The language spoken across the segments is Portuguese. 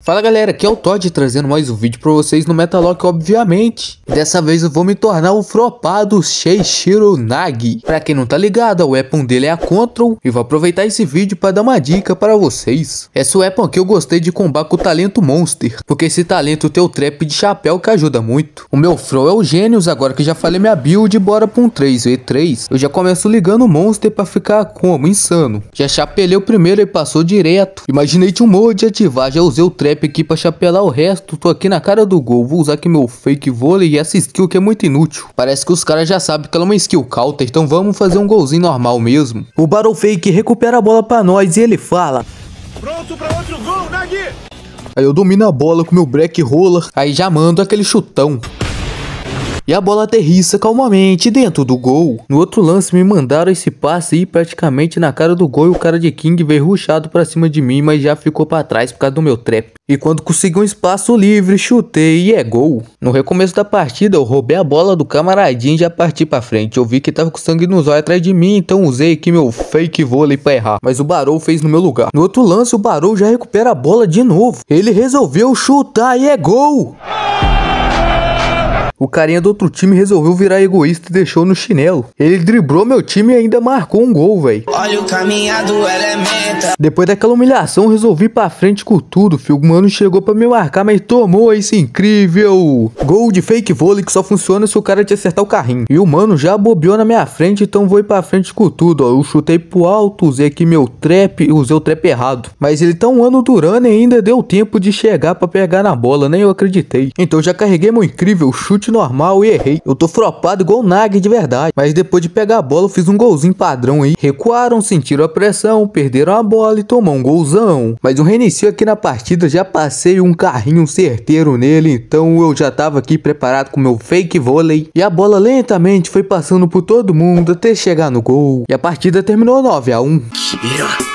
Fala galera, aqui é o Todd trazendo mais um vídeo pra vocês no Metalock, obviamente. Dessa vez eu vou me tornar o fropado Sheishiro Nagi. Pra quem não tá ligado, a weapon dele é a Control e vou aproveitar esse vídeo pra dar uma dica pra vocês. Essa weapon aqui eu gostei de combar com o talento Monster, porque esse talento tem o trap de chapéu que ajuda muito. O meu Fro é o Gênios, agora que já falei minha build, bora pra um 3v3. Eu já começo ligando o Monster pra ficar como? Insano. Já chapelei o primeiro e passou direto. Imaginei um mod de ativar, já usei o trap trap aqui pra chapelar o resto. Tô aqui na cara do gol. Vou usar aqui meu fake vôlei e essa skill que é muito inútil. Parece que os caras já sabem que ela é uma skill counter, então vamos fazer um golzinho normal mesmo. O Battle Fake recupera a bola pra nós e ele fala... Pronto pra outro gol, Nagui! Aí eu domino a bola com meu break roller, aí já mando aquele chutão e a bola aterrissa calmamente dentro do gol. No outro lance me mandaram esse passe aí praticamente na cara do gol e o cara de King veio ruxado pra cima de mim, mas já ficou pra trás por causa do meu trap. E quando consegui um espaço livre, chutei e é gol. No recomeço da partida, eu roubei a bola do camaradinho e já parti pra frente. Eu vi que tava com sangue nos olhos atrás de mim, então usei aqui meu fake vôlei pra errar. Mas o Barou fez no meu lugar. No outro lance, o Barou já recupera a bola de novo. Ele resolveu chutar e é gol! O carinha do outro time resolveu virar egoísta e deixou no chinelo. Ele driblou meu time e ainda marcou um gol, velho. Olha o caminhado elementa. Depois daquela humilhação, resolvi pra frente com tudo, fio. O mano chegou pra me marcar, mas tomou esse incrível gol de fake vôlei que só funciona se o cara te acertar o carrinho. E o mano já bobeou na minha frente, então vou ir pra frente com tudo, ó. Eu chutei pro alto, usei aqui meu trap, e usei o trap errado. Mas ele tá um ano durando e ainda deu tempo de chegar pra pegar na bola, nem eu acreditei. Então já carreguei meu incrível chute chute normal e errei. Eu tô fropado igual o Nag de verdade. Mas depois de pegar a bola, eu fiz um golzinho padrão aí. Recuaram, sentiram a pressão, perderam a bola e tomou um golzão. Mas eu reinicio aqui na partida, já passei um carrinho certeiro nele. Então eu já tava aqui preparado com meu fake vôlei. E a bola lentamente foi passando por todo mundo até chegar no gol. E a partida terminou 9 a 1. Yeah.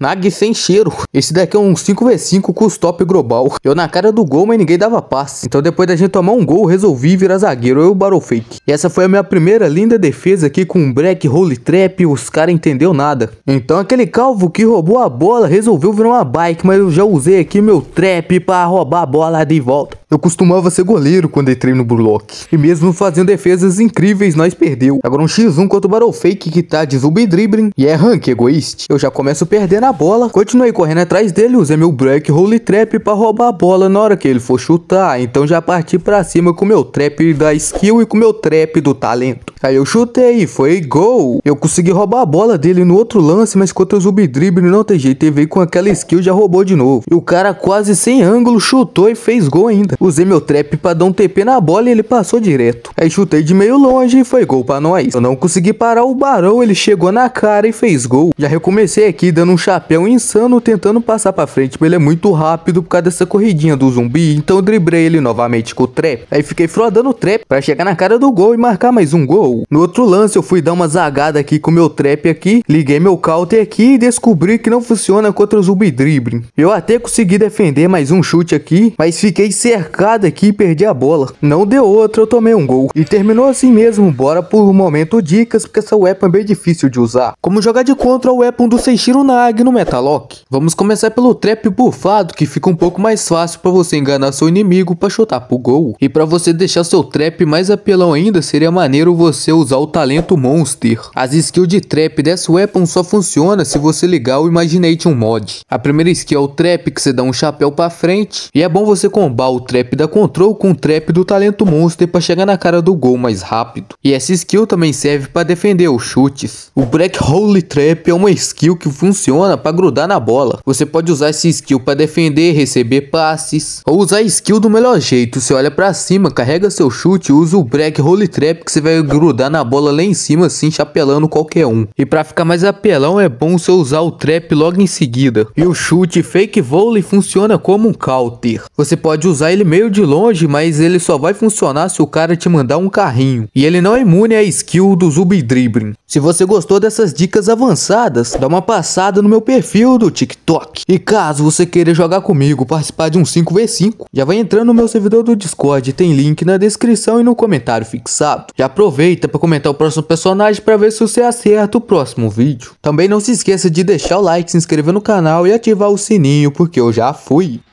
Nag sem cheiro. Esse daqui é um 5v5 com os top global. Eu na cara do gol, mas ninguém dava passe. Então depois da gente tomar um gol, resolvi virar zagueiro. Eu e o Fake. E essa foi a minha primeira linda defesa aqui com um break, roll trap. Os caras entendeu nada. Então aquele calvo que roubou a bola resolveu virar uma bike. Mas eu já usei aqui meu trap pra roubar a bola de volta. Eu costumava ser goleiro quando entrei no Burlock. E mesmo fazendo defesas incríveis, nós perdeu. Agora um x1 contra o Fake que tá de zumbi dribbling. E é rank egoísta eu já começo perdendo a bola. Continuei correndo atrás dele, usei meu break holy trap para roubar a bola na hora que ele for chutar. Então já parti para cima com meu trap da skill e com meu trap do talento. Aí eu chutei, foi gol. Eu consegui roubar a bola dele no outro lance, mas contra o Zubi Drible não tem jeito. Ele veio com aquela skill já roubou de novo. E o cara quase sem ângulo chutou e fez gol ainda. Usei meu trap pra dar um TP na bola e ele passou direto. Aí chutei de meio longe e foi gol pra nós. Eu não consegui parar o Barão, ele chegou na cara e fez gol. Já recomecei aqui dando um chapéu insano tentando passar pra frente, mas ele é muito rápido por causa dessa corridinha do zumbi. Então eu driblei ele novamente com o trap. Aí fiquei frodando o trap pra chegar na cara do gol e marcar mais um gol gol. No outro lance eu fui dar uma zagada aqui com meu trap aqui, liguei meu counter aqui e descobri que não funciona contra os Ubi Dribbling. Eu até consegui defender mais um chute aqui, mas fiquei cercado aqui e perdi a bola. Não deu outra, eu tomei um gol. E terminou assim mesmo, bora por um momento dicas, porque essa weapon é bem difícil de usar. Como jogar de contra o weapon do Seishiro Nag no Metalock. Vamos começar pelo trap bufado, que fica um pouco mais fácil para você enganar seu inimigo para chutar pro gol. E para você deixar seu trap mais apelão ainda, seria maneiro você você usar o talento Monster. As skills de trap dessa weapon só funciona se você ligar o Imagination Mod. A primeira skill é o trap, que você dá um chapéu pra frente. E é bom você combar o trap da Control com o trap do talento Monster pra chegar na cara do gol mais rápido. E essa skill também serve pra defender os chutes. O Black Hole Trap é uma skill que funciona pra grudar na bola. Você pode usar essa skill pra defender, receber passes. Ou usar a skill do melhor jeito. Você olha pra cima, carrega seu chute, usa o Black Hole Trap que você vai grudar grudar na bola lá em cima assim, chapelando qualquer um. E para ficar mais apelão é bom você usar o trap logo em seguida. E o chute fake volley funciona como um counter. Você pode usar ele meio de longe, mas ele só vai funcionar se o cara te mandar um carrinho. E ele não é imune à skill do Zubi Dribbling. Se você gostou dessas dicas avançadas, dá uma passada no meu perfil do TikTok. E caso você queira jogar comigo, participar de um 5v5, já vai entrando no meu servidor do Discord, tem link na descrição e no comentário fixado. Já aproveita direita para comentar o próximo personagem para ver se você acerta o próximo vídeo. Também não se esqueça de deixar o like, se inscrever no canal e ativar o sininho, porque eu já fui.